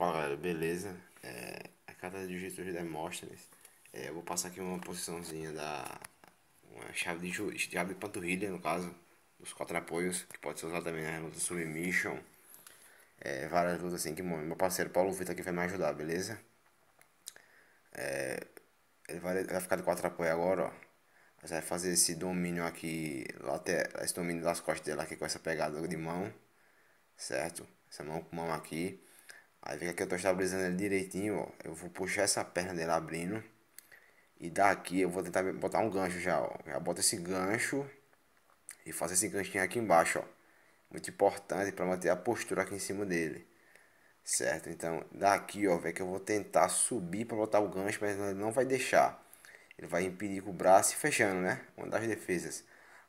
Fala galera, beleza? É, a carta de de é Demóstenes. É, eu vou passar aqui uma posiçãozinha da. Uma chave de, chave de panturrilha, no caso, dos quatro apoios, que pode ser usado também na luta Submission. É, várias lutas assim que meu parceiro Paulo Vitor aqui vai me ajudar, beleza? É, ele vai, vai ficar de quatro apoios agora, ó. Você vai fazer esse domínio aqui, lateral, esse domínio das costas dela aqui com essa pegada de mão, certo? Essa mão com mão aqui. Aí vem aqui eu tô estabilizando ele direitinho, ó. Eu vou puxar essa perna dele abrindo. E daqui eu vou tentar botar um gancho já, ó. Já boto esse gancho. E faço esse ganchinho aqui embaixo, ó. Muito importante para manter a postura aqui em cima dele. Certo? Então, daqui, ó, vem que eu vou tentar subir para botar o gancho, mas ele não vai deixar. Ele vai impedir com o braço e fechando, né? Uma das defesas.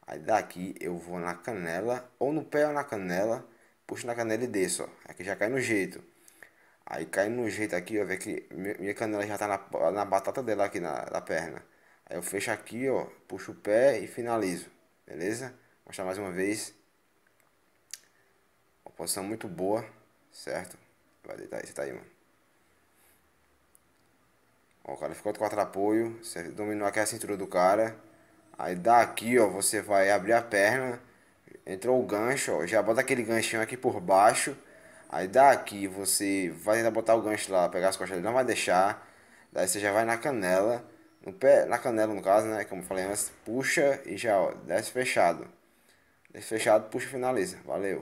Aí daqui eu vou na canela, ou no pé ou na canela, puxo na canela e desço, ó. Aqui já cai no jeito. Aí cai no jeito aqui, ó, vê que minha canela já tá na, na batata dela aqui na, na perna. Aí eu fecho aqui, ó, puxo o pé e finalizo, beleza? Vou mostrar mais uma vez. Uma posição muito boa, certo? Vai deitar aí, você tá aí, mano. Ó, o cara ficou com quatro apoio, você dominou aqui a cintura do cara. Aí daqui, ó, você vai abrir a perna, entrou o gancho, ó, já bota aquele ganchinho aqui por baixo Aí daqui você vai ainda botar o gancho lá, pegar as costas, ele não vai deixar. Daí você já vai na canela, no pé, na canela no caso, né? Como eu falei antes, puxa e já ó, desce fechado. Desce fechado, puxa e finaliza. Valeu.